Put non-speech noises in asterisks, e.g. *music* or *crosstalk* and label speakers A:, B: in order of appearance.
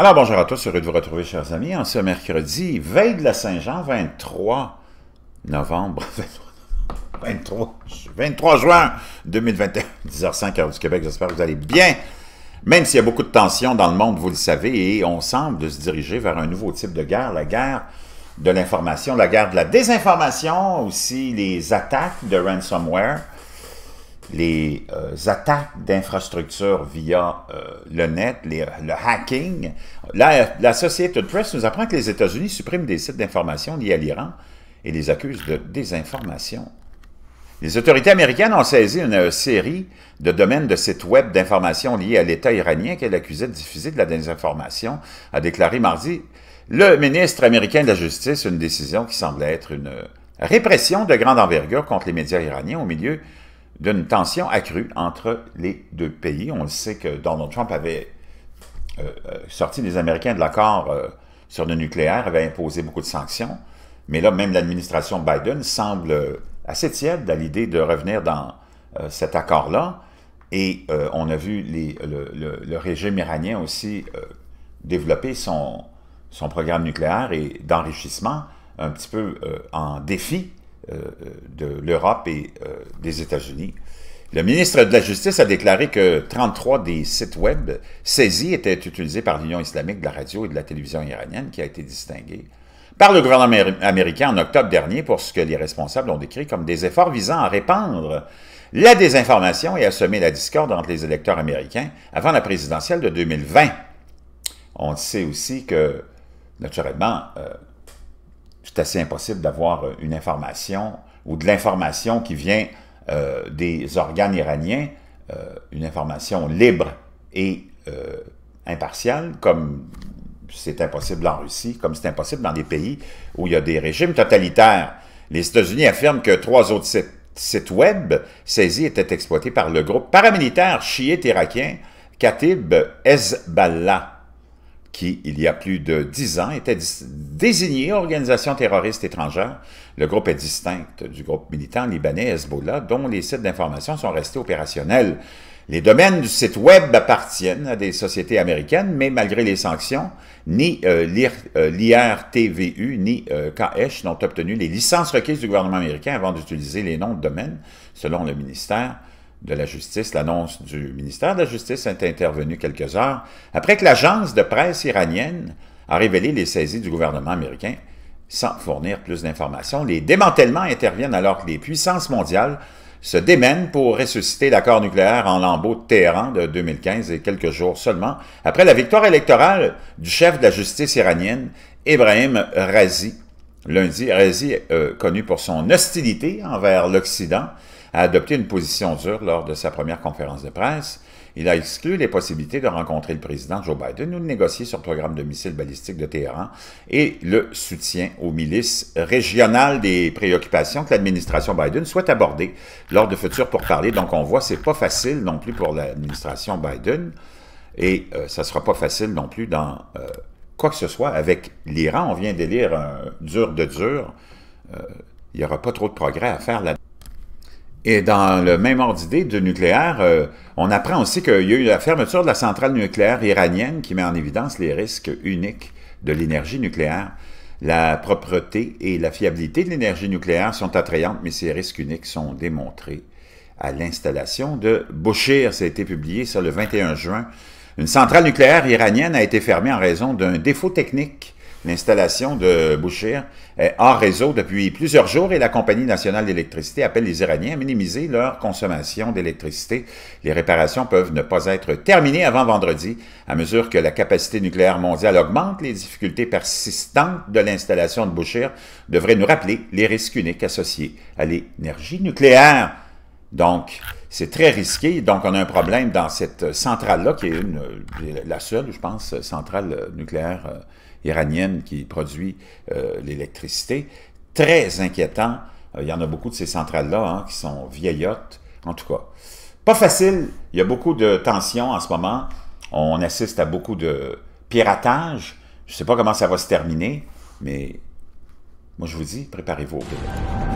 A: Alors bonjour à tous, heureux de vous retrouver chers amis, en ce mercredi, veille de la Saint-Jean, 23 novembre, 23, *laughs* 23 juin 2021, 10h05 heure du Québec, j'espère que vous allez bien, même s'il y a beaucoup de tensions dans le monde, vous le savez, et on semble se diriger vers un nouveau type de guerre, la guerre de l'information, la guerre de la désinformation, aussi les attaques de ransomware, les euh, attaques d'infrastructures via euh, le net, le hacking. L'Associated la Press nous apprend que les États-Unis suppriment des sites d'information liés à l'Iran et les accusent de désinformation. Les autorités américaines ont saisi une série de domaines de sites web d'information liés à l'État iranien qu'elle accusait de diffuser de la désinformation, a déclaré mardi le ministre américain de la Justice, une décision qui semblait être une répression de grande envergure contre les médias iraniens au milieu d'une tension accrue entre les deux pays. On le sait que Donald Trump avait euh, euh, sorti les Américains de l'accord euh, sur le nucléaire, avait imposé beaucoup de sanctions, mais là, même l'administration Biden semble assez tiède à l'idée de revenir dans cet accord-là. Et on a vu le, régime iranien aussi développer son programme nucléaire et d'enrichissement un petit peu en défi euh, euh, de l'Europe et euh, des États-Unis. Le ministre de la Justice a déclaré que 33 des sites web saisis étaient utilisés par l'Union islamique de la radio et de la télévision iranienne, qui a été distinguée par le gouvernement américain en octobre dernier pour ce que les responsables ont décrit comme des efforts visant à répandre la désinformation et à semer la discorde entre les électeurs américains avant la présidentielle de 2020. On sait aussi que, naturellement, c'est assez impossible d'avoir euh, une information ou de l'information qui vient euh, des organes iraniens, euh, une information libre et impartiale, comme c'est impossible en Russie, comme c'est impossible dans des pays où il y a des régimes totalitaires. Les États-Unis affirment que trois autres sites, web saisis étaient exploités par le groupe paramilitaire chiite irakien Katib Hezbollah qui, il y a plus de dix ans, était désigné organisation terroriste étrangère. Le groupe est distinct du groupe militant libanais Hezbollah, dont les sites d'information sont restés opérationnels. Les domaines du site Web appartiennent à des sociétés américaines, mais malgré les sanctions, ni euh, l'IRTVU euh, ni euh, n'ont obtenu les licences requises du gouvernement américain avant d'utiliser les noms de domaines, selon le ministère de la justice, l'annonce du ministère de la Justice est intervenue quelques heures après que l'agence de presse iranienne a révélé les saisies du gouvernement américain sans fournir plus d'informations. Les démantèlements interviennent alors que les puissances mondiales se démènent pour ressusciter l'accord nucléaire en lambeaux de Téhéran de 2015 et quelques jours seulement après la victoire électorale du chef de la justice iranienne, Ebrahim Razi. Lundi, Razi, est euh, connu pour son hostilité envers l'Occident, a adopté une position dure lors de sa première conférence de presse. Il a exclu les possibilités de rencontrer le président Joe Biden ou de négocier sur le programme de missiles balistiques de Téhéran et le soutien aux milices régionales des préoccupations que l'administration Biden souhaite aborder lors de futurs pourparlers. Donc on voit, c'est pas facile non plus pour l'administration Biden et euh, ça sera pas facile non plus dans euh, quoi que ce soit avec l'Iran. On vient d'élire un dur de dur. Euh, il y n'y aura pas trop de progrès à faire là et dans le même ordre d'idée de nucléaire, euh, on apprend aussi qu'il y a eu la fermeture de la centrale nucléaire iranienne qui met en évidence les risques uniques de l'énergie nucléaire. La propreté et la fiabilité de l'énergie nucléaire sont attrayantes, mais ces risques uniques sont démontrés à l'installation de Bouchir. Ça a été publié sur le 21 juin. Une centrale nucléaire iranienne a été fermée en raison d'un défaut technique L'installation de Bouchir est hors réseau depuis plusieurs jours et la Compagnie nationale d'électricité appelle les Iraniens à minimiser leur consommation d'électricité. Les réparations peuvent ne pas être terminées avant vendredi. À mesure que la capacité nucléaire mondiale augmente, les difficultés persistantes de l'installation de Bouchir devraient nous rappeler les risques uniques associés à l'énergie nucléaire. Donc, c'est très risqué. Donc, on a un problème dans cette centrale-là, qui est une, euh, la seule, je pense, centrale euh, nucléaire euh, iranienne qui produit l'électricité. Très inquiétant. Il y en a beaucoup de ces centrales-là hein, qui sont vieillottes. En tout cas, pas facile. Il y a beaucoup de tensions en ce moment. On assiste à beaucoup de piratage. Je ne sais pas comment ça va se terminer, mais moi je vous dis, préparez-vous au pire.